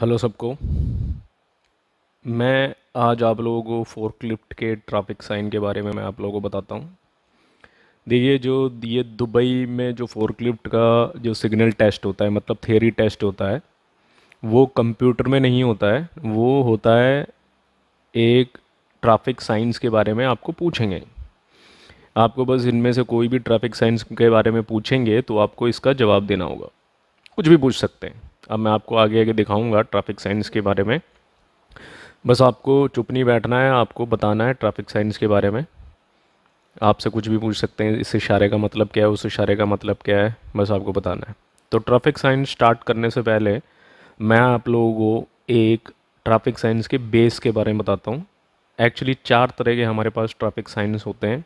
hello सबको मैं आज आप लोगों को फोर्कलिफ्ट के ट्रैफिक साइन के बारे में मैं आप लोगों को बताता हूँ देखिए जो ये दुबई में जो फोर्कलिफ्ट का जो सिग्नल टेस्ट होता है मतलब थेरी टेस्ट होता है वो कंप्यूटर में नहीं होता है वो होता है एक ट्रैफिक साइंस के बारे में आपको पूछेंगे आपको बस इनमें से कोई भी ट्रैफिक साइंस के बारे में पूछेंगे तो आपको इसका जवाब देना होगा कुछ भी पूछ सकते हैं अब मैं आपको आगे आगे दिखाऊंगा ट्रैफिक साइंस के बारे में बस आपको चुप नहीं बैठना है आपको बताना है ट्रैफिक साइंस के बारे में आपसे कुछ भी पूछ सकते हैं इस इशारे का मतलब क्या है उस इशारे का मतलब क्या है बस आपको बताना है तो ट्रैफिक साइंस स्टार्ट करने से पहले मैं आप लोगों को एक ट्रैफिक साइंस के बेस के बारे में बताता हूँ एक्चुअली चार तरह के हमारे पास ट्रैफिक साइंस होते हैं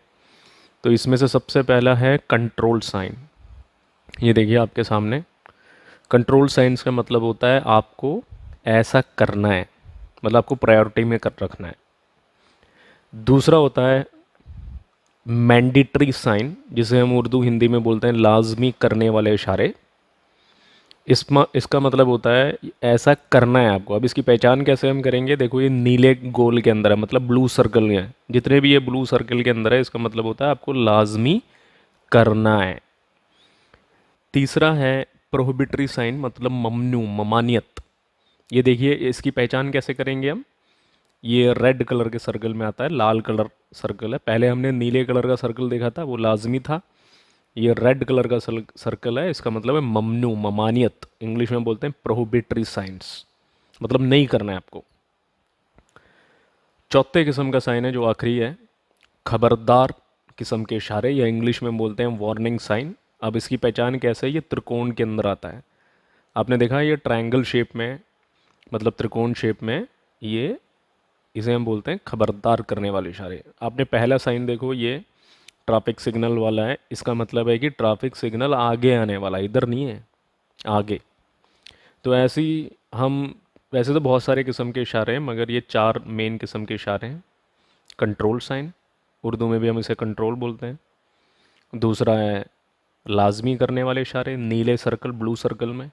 तो इसमें से सबसे पहला है कंट्रोल साइन ये देखिए आपके सामने कंट्रोल साइंस का मतलब होता है आपको ऐसा करना है मतलब आपको प्रायोरिटी में कर रखना है दूसरा होता है मैंडेटरी साइन जिसे हम उर्दू हिंदी में बोलते हैं लाजमी करने वाले इशारे इसमें इसका मतलब होता है ऐसा करना है आपको अब इसकी पहचान कैसे हम करेंगे देखो ये नीले गोल के अंदर है मतलब ब्लू सर्कल में है जितने भी ये ब्लू सर्कल के अंदर है इसका मतलब होता है आपको लाजमी करना है तीसरा है प्रोहिबिटरी साइन मतलब ममनू ममानियत ये देखिए इसकी पहचान कैसे करेंगे हम ये रेड कलर के सर्कल में आता है लाल कलर सर्कल है पहले हमने नीले कलर का सर्कल देखा था वो लाजमी था ये रेड कलर का सर्कल है इसका मतलब है ममनू ममानियत इंग्लिश में बोलते हैं प्रोहिबिटरी साइंस मतलब नहीं करना है आपको चौथे किस्म का साइन है जो आखिरी है खबरदार किस्म के इशारे या इंग्लिश में बोलते हैं वार्निंग साइन अब इसकी पहचान कैसे है ये त्रिकोण के अंदर आता है आपने देखा ये ट्रायंगल शेप में मतलब त्रिकोण शेप में ये इसे हम बोलते हैं खबरदार करने वाले इशारे आपने पहला साइन देखो ये ट्रैफिक सिग्नल वाला है इसका मतलब है कि ट्रैफिक सिग्नल आगे आने वाला है इधर नहीं है आगे तो ऐसी हम वैसे तो बहुत सारे किस्म के इशारे हैं मगर ये चार मेन किस्म के इशारे हैं कंट्रोल साइन उर्दू में भी हम इसे कंट्रोल बोलते हैं दूसरा है लाजमी करने वाले इशारे नीले सर्कल ब्लू सर्कल में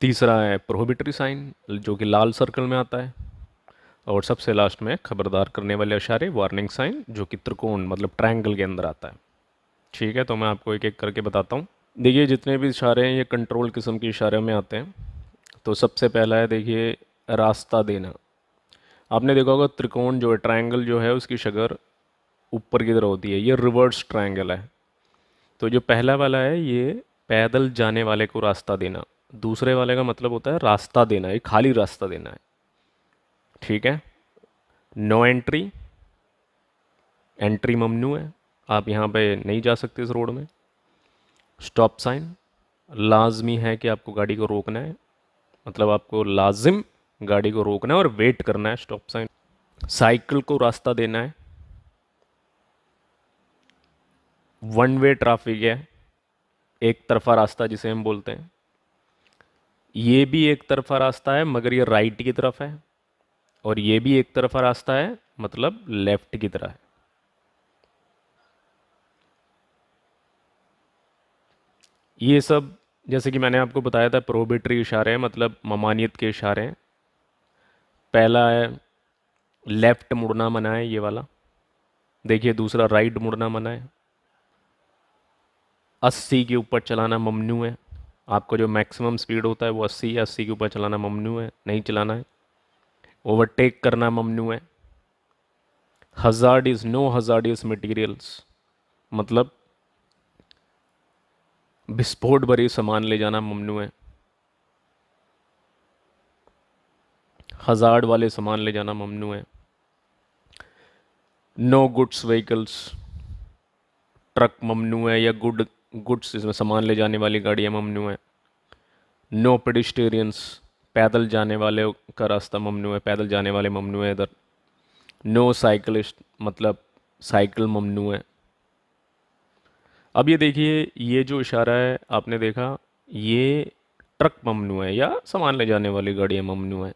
तीसरा है प्रोहिबिटरी साइन जो कि लाल सर्कल में आता है और सबसे लास्ट में खबरदार करने वाले इशारे वार्निंग साइन जो कि त्रिकोण मतलब ट्रायंगल के अंदर आता है ठीक है तो मैं आपको एक एक करके बताता हूँ देखिए जितने भी इशारे हैं ये कंट्रोल किस्म के इशारे में आते हैं तो सबसे पहला है देखिए रास्ता देना आपने देखा होगा त्रिकोण जो है ट्रायंगल जो है उसकी शगर ऊपर की तरह होती है ये रिवर्स ट्रायंगल है तो जो पहला वाला है ये पैदल जाने वाले को रास्ता देना दूसरे वाले का मतलब होता है रास्ता देना ये खाली रास्ता देना है ठीक है नो एंट्री एंट्री ममनू है आप यहाँ पे नहीं जा सकते इस रोड में स्टॉप साइन लाजमी है कि आपको गाड़ी को रोकना है मतलब आपको लाजिम गाड़ी को रोकना है और वेट करना है स्टॉप साइन साइकिल को रास्ता देना है वन वे ट्रैफिक है एक तरफा रास्ता जिसे हम बोलते हैं ये भी एक तरफा रास्ता है मगर ये राइट की तरफ है और ये भी एक तरफा रास्ता है मतलब लेफ्ट की तरह है ये सब जैसे कि मैंने आपको बताया था प्रोबिटरी इशारे हैं मतलब ममानियत के इशारे हैं पहला है लेफ़्ट मुड़ना मना है ये वाला देखिए दूसरा राइट मुड़ना मना है अस्सी के ऊपर चलाना ममनू है आपका जो मैक्सिमम स्पीड होता है वो अस्सी या अस्सी के ऊपर चलाना ममनू है नहीं चलाना है ओवरटेक करना ममनू है hazardous no hazardous materials मतलब विस्फोट भरे सामान ले जाना ममनू है हज़ार्ड वाले सामान ले जाना ममनू है नो गुड्स व्हीकल्स ट्रक ममनू है या गुड गुड्स इसमें सामान ले जाने वाली गाड़ियाँ ममनू हैं नो पेडिस्टेरियंस पैदल जाने वाले का रास्ता ममनू है पैदल जाने वाले ममनू है इधर नो साइकिलिस्ट मतलब साइकिल ममनू है अब ये देखिए ये जो इशारा है आपने देखा ये ट्रक ममनू है या सामान ले जाने वाली गाड़ियाँ ममनू है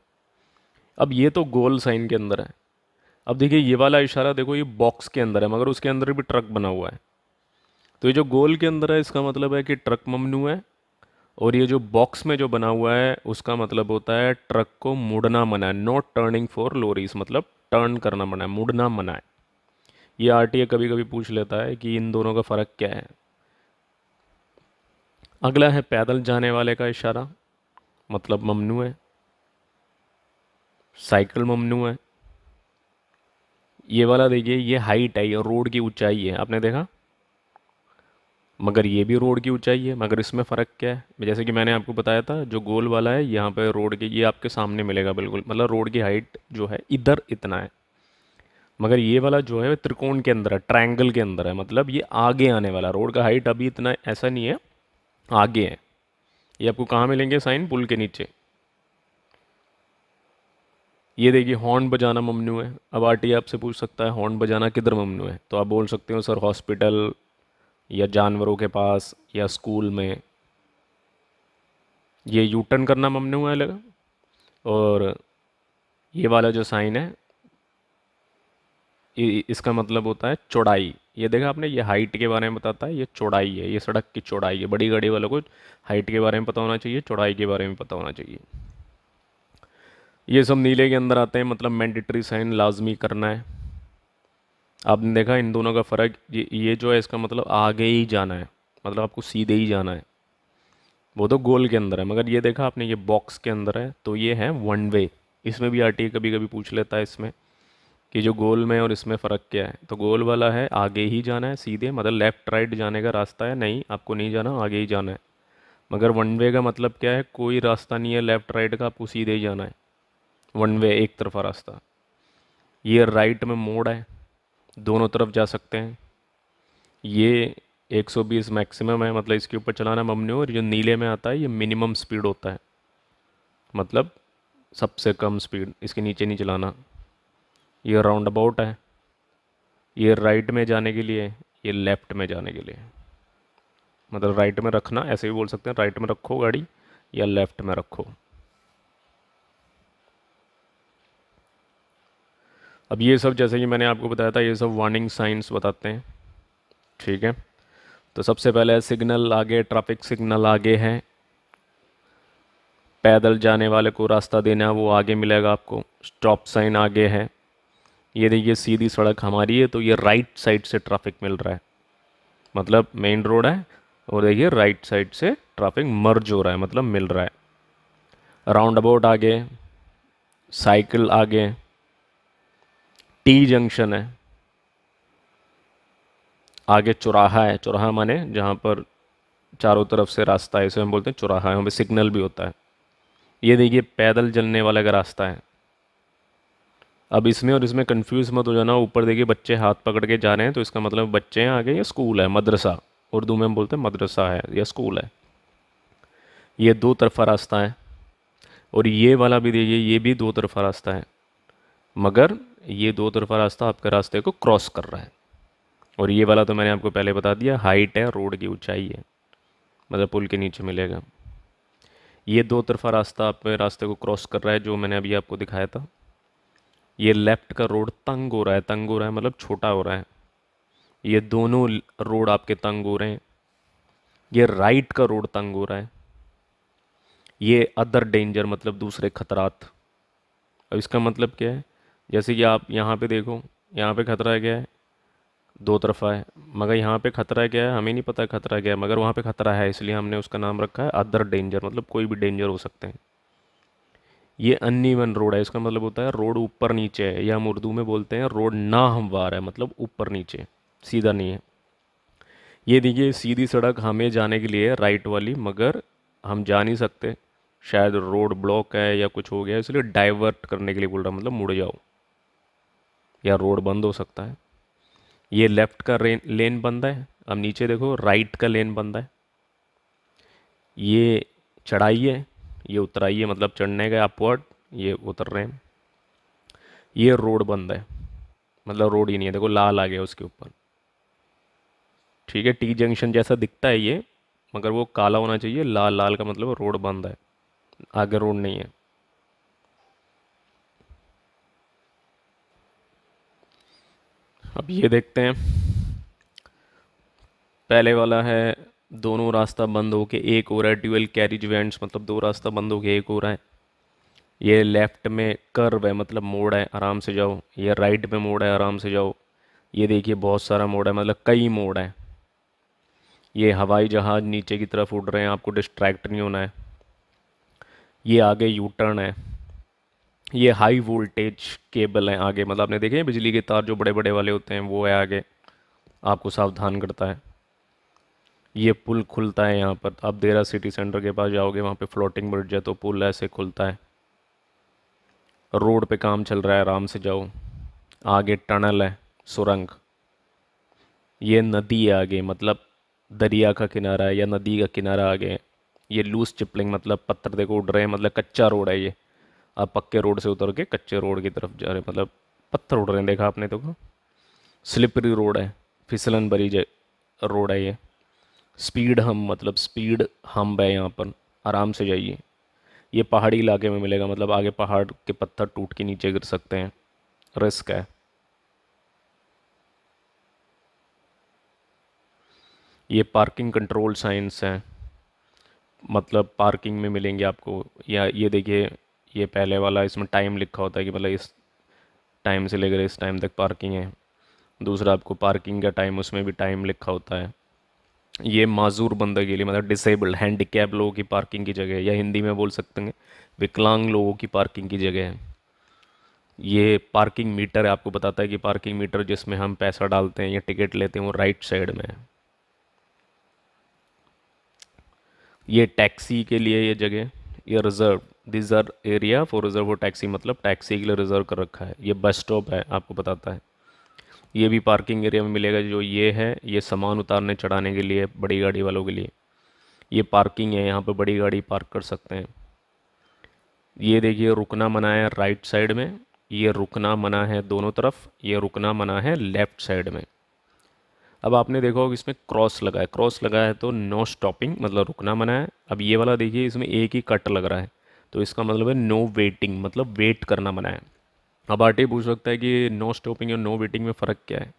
अब ये तो गोल साइन के अंदर है अब देखिए ये वाला इशारा देखो ये बॉक्स के अंदर है मगर उसके अंदर भी ट्रक बना हुआ है तो ये जो गोल के अंदर है इसका मतलब है कि ट्रक ममनू है और ये जो बॉक्स में जो बना हुआ है उसका मतलब होता है ट्रक को मुड़ना मना है नॉट टर्निंग फॉर लोरीज मतलब टर्न करना मना है मुड़ना मना है ये आरटीए कभी कभी पूछ लेता है कि इन दोनों का फ़र्क क्या है अगला है पैदल जाने वाले का इशारा मतलब ममनू है साइकिल ममनू है ये वाला देखिए ये हाइट है ये रोड की ऊंचाई है आपने देखा मगर ये भी रोड की ऊंचाई है मगर इसमें फ़र्क क्या है जैसे कि मैंने आपको बताया था जो गोल वाला है यहाँ पर रोड के ये आपके सामने मिलेगा बिल्कुल मतलब रोड की हाइट जो है इधर इतना है मगर ये वाला जो है त्रिकोण के अंदर है ट्रायंगल के अंदर है मतलब ये आगे आने वाला रोड का हाइट अभी इतना ऐसा नहीं है आगे है ये आपको कहाँ मिलेंगे साइन पुल के नीचे ये देखिए हॉर्न बजाना ममनू है अब आर आपसे पूछ सकता है हॉर्न बजाना किधर ममनू है तो आप बोल सकते हो सर हॉस्पिटल या जानवरों के पास या स्कूल में ये यू टर्न करना ममनू है लगा और ये वाला जो साइन है इसका मतलब होता है चौड़ाई ये देखा आपने ये हाइट के बारे में बताता है ये चौड़ाई है ये सड़क की चौड़ाई है बड़ी गाड़ी वालों को हाइट के बारे में पता होना चाहिए चौड़ाई के बारे में पता होना चाहिए ये सब नीले के अंदर आते हैं मतलब मैंडेटरी साइन लाजमी करना है आपने देखा इन दोनों का फ़र्क ये ये जो है इसका मतलब आगे ही जाना है मतलब आपको सीधे ही जाना है वो तो गोल के अंदर है मगर ये देखा आपने ये बॉक्स के अंदर है तो ये है वन वे इसमें भी आर कभी कभी पूछ लेता है इसमें कि जो गोल में और इसमें फ़र्क क्या है तो गोल वाला है आगे ही जाना है सीधे मतलब लेफ़्ट राइट जाने का रास्ता है नहीं आपको नहीं जाना आगे ही जाना है मगर वन वे का मतलब क्या है कोई रास्ता नहीं है लेफ़्ट राइट का आपको सीधे ही जाना है वन वे एक तरफा रास्ता ये राइट में मोड़ है दोनों तरफ जा सकते हैं ये 120 मैक्सिमम है मतलब इसके ऊपर चलाना ममनू और जो नीले में आता है ये मिनिमम स्पीड होता है मतलब सबसे कम स्पीड इसके नीचे नहीं चलाना ये राउंड अबाउट है ये राइट में जाने के लिए ये लेफ़्ट में जाने के लिए मतलब राइट में रखना ऐसे भी बोल सकते हैं राइट में रखो गाड़ी या लेफ़्ट में रखो अब ये सब जैसे कि मैंने आपको बताया था ये सब वार्निंग साइंस बताते हैं ठीक है तो सबसे पहले सिग्नल आगे ट्रैफिक सिग्नल आगे है पैदल जाने वाले को रास्ता देना वो आगे मिलेगा आपको स्टॉप साइन आगे है ये देखिए सीधी सड़क हमारी है तो ये राइट साइड से ट्रैफिक मिल रहा है मतलब मेन रोड है और देखिए राइट साइड से ट्रैफिक मर्ज हो रहा है मतलब मिल रहा है राउंड अबाउट आगे साइकिल आगे टी जंक्शन है आगे चौराहा है चौराहा माने जहाँ पर चारों तरफ से रास्ता है इसे हम बोलते हैं चौराहा यहाँ पे सिग्नल भी होता है ये देखिए पैदल चलने वाला का रास्ता है अब इसमें और इसमें कंफ्यूज मत हो जाना ऊपर देखिए बच्चे हाथ पकड़ के जा रहे हैं तो इसका मतलब बच्चे हैं आगे ये स्कूल है मदरसा उर्दू में हम बोलते हैं मदरसा है या स्कूल है ये दो तरफा रास्ता है और ये वाला भी देखिए ये भी दो तरफा रास्ता है मगर ये दो तरफा रास्ता आपके रास्ते को क्रॉस कर रहा है और ये वाला तो मैंने आपको पहले बता दिया हाइट है रोड की ऊंचाई है मतलब पुल के नीचे मिलेगा ये दो तरफा रास्ता आपके रास्ते को क्रॉस कर रहा है जो मैंने अभी आपको दिखाया था ये लेफ़्ट का रोड तंग हो रहा है तंग हो रहा है मतलब छोटा हो रहा है ये दोनों रोड आपके तंग हो रहे हैं ये राइट का रोड तंग हो रहा है ये अदर डेंजर मतलब दूसरे खतरात अब इसका मतलब क्या है जैसे कि आप यहाँ पे देखो यहाँ पे खतरा क्या है दो तरफा है मगर यहाँ पे खतरा क्या है हमें नहीं पता खतरा क्या है मगर वहाँ पे खतरा है इसलिए हमने उसका नाम रखा है अदर डेंजर मतलब कोई भी डेंजर हो सकते हैं ये अनिवन रोड है इसका मतलब होता है रोड ऊपर नीचे है या हम उर्दू में बोलते हैं रोड ना हमवार है मतलब ऊपर नीचे सीधा नहीं है ये देखिए सीधी सड़क हमें जाने के लिए राइट वाली मगर हम जा नहीं सकते शायद रोड ब्लॉक है या कुछ हो गया इसलिए डाइवर्ट करने के लिए बोल रहा मतलब मुड़ जाओ या रोड बंद हो सकता है ये लेफ़्ट का लेन बंद है अब नीचे देखो राइट का लेन बंद है ये चढ़ाई है ये उतराई है मतलब चढ़ने गए अपवर्ड ये उतर रहे हैं ये रोड बंद है मतलब रोड ही नहीं है देखो लाल आ गया उसके ऊपर ठीक है टी जंक्शन जैसा दिखता है ये मगर वो काला होना चाहिए लाल लाल का मतलब रोड बंद है आगे रोड नहीं है अब ये देखते हैं पहले वाला है दोनों रास्ता बंद हो के एक हो रहा है ड्यूएल कैरिज वेंट्स मतलब दो रास्ता बंद हो के एक हो रहा है ये लेफ़्ट में कर्व है मतलब मोड़ है आराम से जाओ ये राइट में मोड़ है आराम से जाओ ये देखिए बहुत सारा मोड़ है मतलब कई मोड़ है ये हवाई जहाज़ नीचे की तरफ उड़ रहे हैं आपको डिस्ट्रैक्ट नहीं होना है ये आगे यू टर्न है ये हाई वोल्टेज केबल हैं आगे मतलब आपने देखे बिजली के तार जो बड़े बड़े वाले होते हैं वो है आगे आपको सावधान करता है ये पुल खुलता है यहाँ पर आप देरा सिटी सेंटर के पास जाओगे वहाँ पे फ्लोटिंग ब्रिज है तो पुल ऐसे खुलता है रोड पे काम चल रहा है आराम से जाओ आगे टनल है सुरंग ये नदी है आगे मतलब दरिया का किनारा है या नदी का किनारा आगे है ये लूज चिपलिंग मतलब पत्थर देखो उड़ रहे हैं मतलब कच्चा रोड है ये आप पक्के रोड से उतर के कच्चे रोड की तरफ जा रहे मतलब पत्थर उड़ रहे हैं देखा आपने तो स्लिपरी रोड है फिसलन भरी रोड है ये स्पीड हम मतलब स्पीड हम है यहाँ पर आराम से जाइए ये पहाड़ी इलाके में मिलेगा मतलब आगे पहाड़ के पत्थर टूट के नीचे गिर सकते हैं रिस्क है ये पार्किंग कंट्रोल साइंस है मतलब पार्किंग में मिलेंगे आपको या ये देखिए ये पहले वाला इसमें टाइम लिखा होता है कि मतलब इस टाइम से लेकर इस टाइम तक पार्किंग है दूसरा आपको पार्किंग का टाइम उसमें भी टाइम लिखा होता है ये माजूर बंदे के लिए मतलब डिसेबल्ड हैंडीकैप लोगों की पार्किंग की जगह है या हिंदी में बोल सकते हैं विकलांग लोगों की पार्किंग की जगह है ये पार्किंग मीटर आपको बताता है कि पार्किंग मीटर जिसमें हम पैसा डालते हैं या टिकट लेते हैं वो राइट साइड में है ये टैक्सी के लिए ये जगह ये reserve this are area for reserve taxi मतलब टैक्सी के लिए रिजर्व कर रखा है ये बस स्टॉप है आपको बताता है ये भी पार्किंग एरिया में मिलेगा जो ये है ये सामान उतारने चढ़ाने के लिए बड़ी गाड़ी वालों के लिए ये पार्किंग है यहाँ पर बड़ी गाड़ी पार्क कर सकते हैं ये देखिए रुकना मना है राइट साइड में ये रुकना मना है दोनों तरफ ये रुकना मना है लेफ़्ट साइड में अब आपने देखा होगा इसमें क्रॉस लगा है क्रॉस लगा है तो नो स्टॉपिंग मतलब रुकना मना है अब ये वाला देखिए इसमें एक ही कट लग रहा है तो इसका मतलब है नो वेटिंग मतलब वेट करना मना है अब आर पूछ सकता है कि नो स्टॉपिंग और नो वेटिंग में फ़र्क क्या है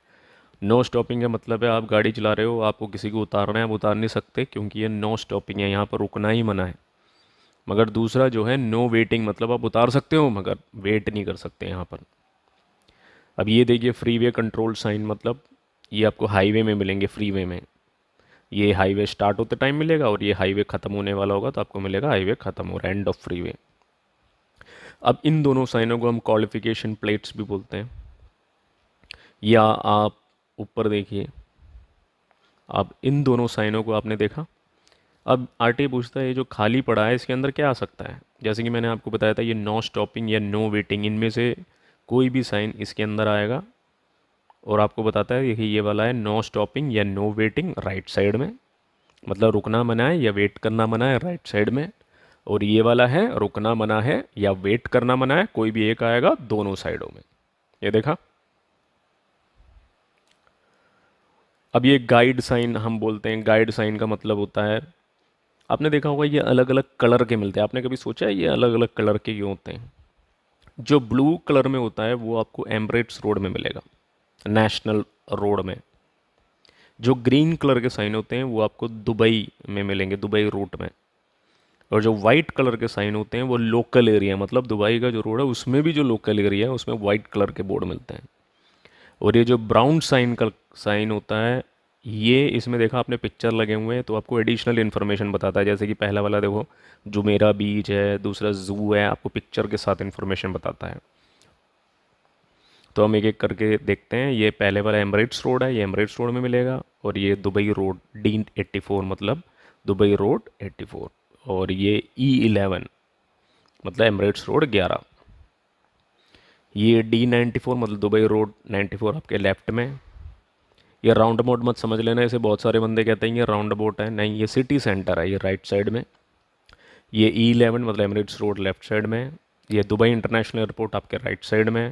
नो स्टॉपिंग का मतलब है आप गाड़ी चला रहे हो आपको किसी को उतारना है आप उतार नहीं सकते क्योंकि ये नो स्टॉपिंग है यहाँ पर रुकना ही मना है मगर दूसरा जो है नो वेटिंग मतलब आप उतार सकते हो मगर वेट नहीं कर सकते यहाँ पर अब ये देखिए फ्री वे कंट्रोल साइन मतलब ये आपको हाईवे में मिलेंगे फ्री वे में ये हाईवे स्टार्ट होते टाइम मिलेगा और ये हाईवे ख़त्म होने वाला होगा तो आपको मिलेगा हाईवे ख़त्म हो रहा है एंड ऑफ फ्रीवे अब इन दोनों साइनों को हम क्वालिफिकेशन प्लेट्स भी बोलते हैं या आप ऊपर देखिए अब इन दोनों साइनों को आपने देखा अब आर पूछता है ये जो खाली पड़ा है इसके अंदर क्या आ सकता है जैसे कि मैंने आपको बताया था ये नो स्टॉपिंग या नो वेटिंग इनमें से कोई भी साइन इसके अंदर आएगा और आपको बताता है कि ये वाला है नो स्टॉपिंग या नो वेटिंग राइट साइड में मतलब रुकना मना है या वेट करना मना है राइट साइड में और ये वाला है रुकना मना है या वेट करना मना है कोई भी एक आएगा दोनों साइडों में ये देखा अब ये गाइड साइन हम बोलते हैं गाइड साइन का मतलब होता है आपने देखा होगा ये अलग अलग कलर के मिलते हैं आपने कभी सोचा है ये अलग अलग कलर के क्यों होते हैं जो ब्लू कलर में होता है वो आपको एमरेट्स रोड में मिलेगा नेशनल रोड में जो ग्रीन कलर के साइन होते हैं वो आपको दुबई में मिलेंगे दुबई रूट में और जो वाइट कलर के साइन होते हैं वो लोकल एरिया मतलब दुबई का जो रोड है उसमें भी जो लोकल एरिया है उसमें वाइट कलर के बोर्ड मिलते हैं और ये जो ब्राउन साइन का साइन होता है ये इसमें देखा आपने पिक्चर लगे हुए हैं तो आपको एडिशनल इन्फॉर्मेशन बताता है जैसे कि पहला वाला देखो जुमेरा बीच है दूसरा जू है आपको पिक्चर के साथ इन्फॉर्मेशन बताता है तो हम एक एक करके देखते हैं ये पहले वाला एमरेट्स रोड है ये एमरेट्स रोड में मिलेगा और ये Dubai road D eighty four मतलब दुबई रोड एट्टी फोर और ये ई e इलेवन मतलब एमरेट्स रोड ग्यारह ये डी नाइन्टी फोर मतलब दुबई रोड नाइन्टी फोर आपके लेफ्ट में ये राउंड अबाउट मत समझ लेना इसे बहुत सारे बंदे कहते हैं ये राउंड अबाउट है नहीं ये सिटी सेंटर है ये राइट साइड में ये ई e इलेवन मतलब एमरेट्स रोड लेफ्ट साइड में ये दुबई इंटरनेशनल एयरपोर्ट आपके राइट साइड में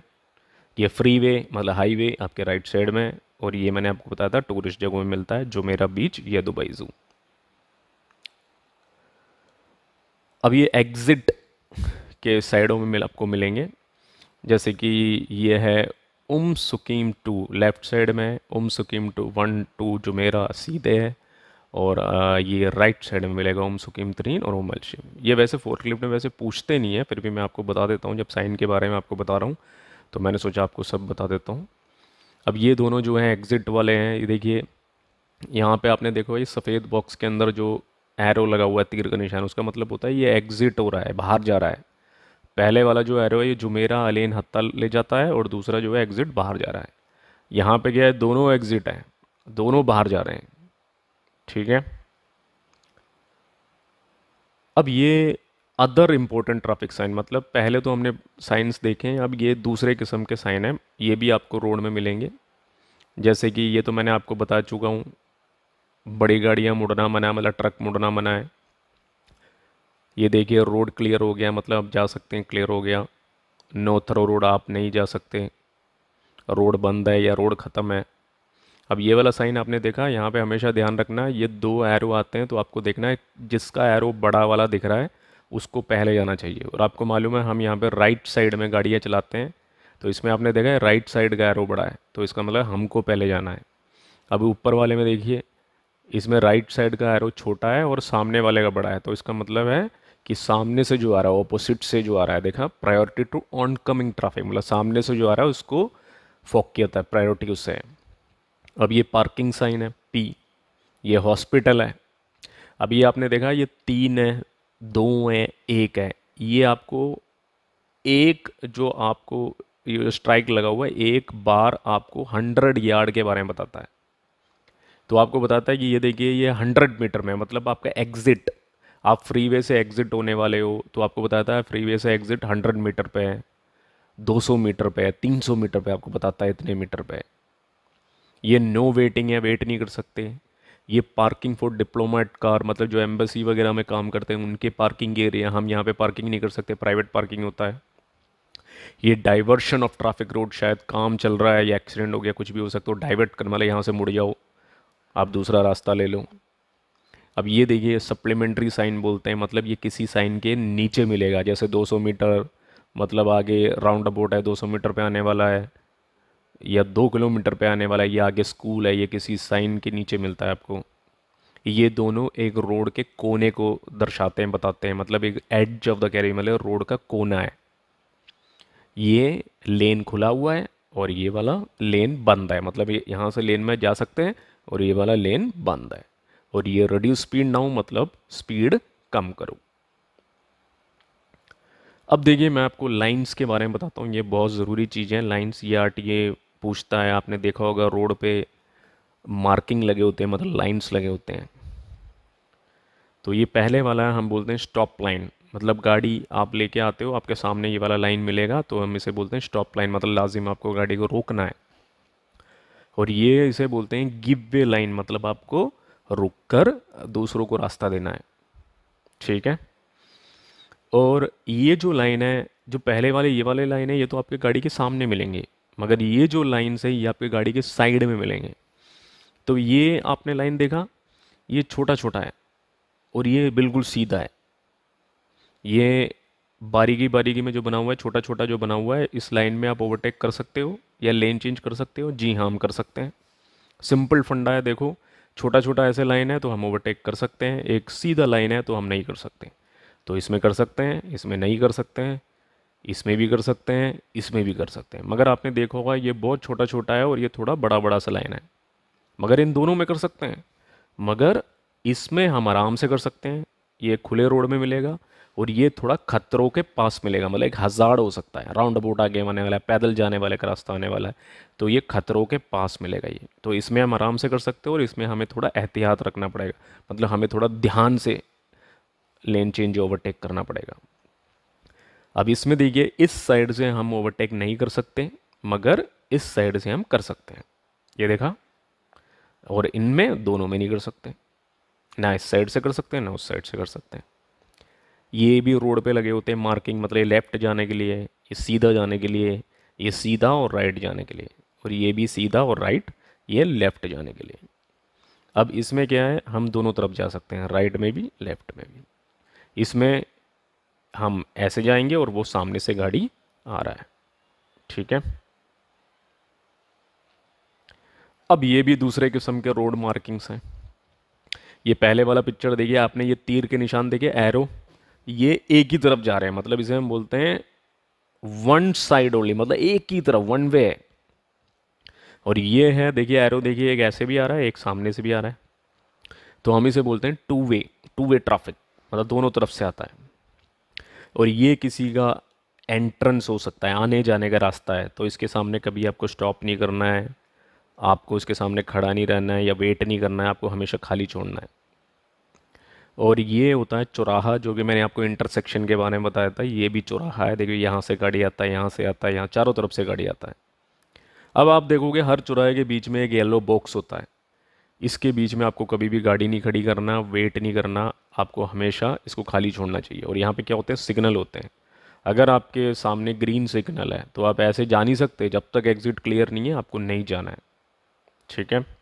ये फ्री वे मतलब हाईवे आपके राइट साइड में और ये मैंने आपको बताया था टूरिस्ट जगहों में मिलता है जो मेरा बीच या दुबई जू अब ये एग्ज़िट के साइडों में मिल आपको मिलेंगे जैसे कि ये है Umm Suqeim two left side में Umm Suqeim two one two जो मेरा सीधे है और ये राइट साइड में मिलेगा उम सुकीम तरीन और उम अलशिम ये वैसे फोर्थ फोर्कलिफ्ट में वैसे पूछते नहीं है फिर भी मैं आपको बता देता हूँ जब साइन के बारे में आपको बता रहा हूँ तो मैंने सोचा आपको सब बता देता हूँ अब ये दोनों जो हैं एग्ज़िट वाले हैं ये देखिए यहाँ पे आपने देखो ये सफ़ेद बॉक्स के अंदर जो एरो लगा हुआ है तीर का निशान उसका मतलब होता है ये एग्ज़िट हो रहा है बाहर जा रहा है पहले वाला जो एरो है ये जुमेरा अलेन हत्ता ले जाता है और दूसरा जो है एग्ज़िट बाहर जा रहा है यहाँ पर क्या है दोनों एग्ज़िट हैं दोनों बाहर जा रहे हैं ठीक है अब ये अदर इम्पोर्टेंट ट्रैफिक साइन मतलब पहले तो हमने साइंस देखे हैं अब ये दूसरे किस्म के साइन हैं ये भी आपको रोड में मिलेंगे जैसे कि ये तो मैंने आपको बता चुका हूँ बड़ी गाड़ियाँ मुड़ना मना मतलब ट्रक मुड़ना मना है ये देखिए रोड क्लियर हो गया मतलब आप जा सकते हैं क्लियर हो गया नो थ्रो रोड आप नहीं जा सकते रोड बंद है या रोड ख़त्म है अब ये वाला साइन आपने देखा यहाँ पे हमेशा ध्यान रखना ये दो एरो आते हैं तो आपको देखना है जिसका एरो बड़ा वाला दिख रहा है उसको पहले जाना चाहिए और आपको मालूम है हम यहाँ पर राइट साइड में गाड़ियाँ चलाते हैं तो इसमें आपने देखा है राइट साइड का एरो बड़ा है तो इसका मतलब हमको पहले जाना है अब ऊपर वाले में देखिए इसमें राइट साइड का एरो छोटा है और सामने वाले का बड़ा है तो इसका मतलब है कि सामने से जो आ रहा है ऑपोजिट से जो आ रहा है देखा priority to oncoming traffic मतलब सामने से जो आ रहा है उसको फोकियत है प्रायोरिटी उससे है अब ये पार्किंग साइन है पी ये हॉस्पिटल है अब ये आपने देखा ये तीन है दो हैं एक है ये आपको एक जो आपको ये स्ट्राइक लगा हुआ है एक बार आपको हंड्रेड यार्ड के बारे में बताता है तो आपको बताता है कि ये देखिए ये हंड्रेड मीटर में मतलब आपका एग्ज़िट आप फ्रीवे से एग्ज़िट होने वाले हो तो आपको बताता है फ्रीवे से एग्ज़िट हंड्रेड मीटर पे है दो सौ मीटर पे है तीन सौ मीटर पे आपको बताता है इतने मीटर पे ये नो वेटिंग है वेट नहीं कर सकते ये पार्किंग फॉर डिप्लोमेट कार मतलब जो एम्बेसी वगैरह में काम करते हैं उनके पार्किंग एरिया हम यहाँ पे पार्किंग नहीं कर सकते प्राइवेट पार्किंग होता है ये डाइवर्शन ऑफ ट्रैफिक रोड शायद काम चल रहा है या एक्सीडेंट हो गया कुछ भी हो सकता हो डाइवर्ट करने वाले यहाँ से मुड़ जाओ आप दूसरा रास्ता ले लो अब ये देखिए सप्लीमेंट्री साइन बोलते हैं मतलब ये किसी साइन के नीचे मिलेगा जैसे 200 मीटर मतलब आगे राउंड अबाउट है 200 मीटर पे आने वाला है या दो किलोमीटर पे आने वाला है ये आगे स्कूल है ये किसी साइन के नीचे मिलता है आपको ये दोनों एक रोड के कोने को दर्शाते हैं बताते हैं मतलब एक एज ऑफ द कैरी मतलब रोड का कोना है ये लेन खुला हुआ है और ये वाला लेन बंद है मतलब ये यहाँ से लेन में जा सकते हैं और ये वाला लेन बंद है और ये रिड्यूस स्पीड ना हो मतलब स्पीड कम करो अब देखिए मैं आपको लाइंस के बारे में बताता हूँ ये बहुत ज़रूरी चीज़ें लाइंस ये आर टी ए पूछता है आपने देखा होगा रोड पे मार्किंग लगे होते हैं मतलब लाइंस लगे होते हैं तो ये पहले वाला हम बोलते हैं स्टॉप लाइन मतलब गाड़ी आप लेके आते हो आपके सामने ये वाला लाइन मिलेगा तो हम इसे बोलते हैं स्टॉप लाइन मतलब लाजिम आपको गाड़ी को रोकना है और ये इसे बोलते हैं गिव वे लाइन मतलब आपको रुक कर दूसरों को रास्ता देना है ठीक है और ये जो लाइन है जो पहले वाले ये वाले लाइन है ये तो आपके गाड़ी के सामने मिलेंगे मगर ये जो लाइन्स है ये आपके गाड़ी के साइड में मिलेंगे तो ये आपने लाइन देखा ये छोटा छोटा है और ये बिल्कुल सीधा है ये बारीकी बारीकी में जो बना हुआ है छोटा छोटा जो बना हुआ है इस लाइन में आप ओवरटेक कर सकते हो या लेन चेंज कर सकते हो जी हाँ हम कर सकते हैं सिंपल फंडा है देखो छोटा छोटा ऐसे लाइन है तो हम ओवरटेक कर सकते हैं एक सीधा लाइन है तो हम नहीं कर सकते तो इसमें कर सकते हैं इसमें नहीं कर सकते हैं इसमें भी कर सकते हैं इसमें भी कर सकते हैं मगर आपने देखा होगा ये बहुत छोटा छोटा है और ये थोड़ा बड़ा बड़ा सा लाइन है मगर इन दोनों में कर सकते हैं मगर इसमें हम आराम से कर सकते हैं ये खुले रोड में मिलेगा और ये थोड़ा खतरों के पास मिलेगा मतलब एक हज़ार हो सकता है राउंड अबाउट आगे आने वाला है पैदल जाने वाले का रास्ता आने वाला है तो ये खतरों के पास मिलेगा ये तो इसमें हम आराम से कर सकते हैं और इसमें हमें थोड़ा एहतियात रखना पड़ेगा मतलब हमें थोड़ा ध्यान से लेन चेंज ओवरटेक करना पड़ेगा अब इसमें देखिए इस साइड से हम ओवरटेक नहीं कर सकते मगर इस साइड से हम कर सकते हैं ये देखा और इनमें दोनों में नहीं कर सकते ना इस साइड से कर सकते हैं ना उस साइड से कर सकते हैं ये भी रोड पे लगे होते हैं मार्किंग मतलब लेफ्ट जाने के लिए ये सीधा जाने के लिए ये सीधा और राइट जाने के लिए और ये भी सीधा और राइट ये लेफ्ट जाने के लिए अब इसमें क्या है हम दोनों तरफ जा सकते हैं राइट में भी लेफ्ट में भी इसमें हम ऐसे जाएंगे और वो सामने से गाड़ी आ रहा है ठीक है अब ये भी दूसरे किस्म के रोड मार्किंग्स हैं ये पहले वाला पिक्चर देखिए आपने ये तीर के निशान देखे एरो ये एक ही तरफ जा रहे हैं मतलब इसे हम बोलते हैं वन साइड ओनली मतलब एक ही तरफ वन वे और ये है देखिए एरो देखिए एक ऐसे भी आ रहा है एक सामने से भी आ रहा है तो हम इसे बोलते हैं two way two way traffic मतलब दोनों तरफ से आता है और ये किसी का एंट्रेंस हो सकता है आने जाने का रास्ता है तो इसके सामने कभी आपको स्टॉप नहीं करना है आपको इसके सामने खड़ा नहीं रहना है या वेट नहीं करना है आपको हमेशा खाली छोड़ना है और ये होता है चौराहा जो कि मैंने आपको इंटरसेक्शन के बारे में बताया था ये भी चौराहा है देखिए यहाँ से गाड़ी आता है यहाँ से आता है यहाँ चारों तरफ से गाड़ी आता है अब आप देखोगे हर चौराहे के बीच में एक येलो बॉक्स होता है इसके बीच में आपको कभी भी गाड़ी नहीं खड़ी करना वेट नहीं करना आपको हमेशा इसको खाली छोड़ना चाहिए और यहाँ पे क्या होते हैं सिग्नल होते हैं अगर आपके सामने ग्रीन सिग्नल है तो आप ऐसे जा नहीं सकते जब तक एग्ज़िट क्लियर नहीं है आपको नहीं जाना है ठीक है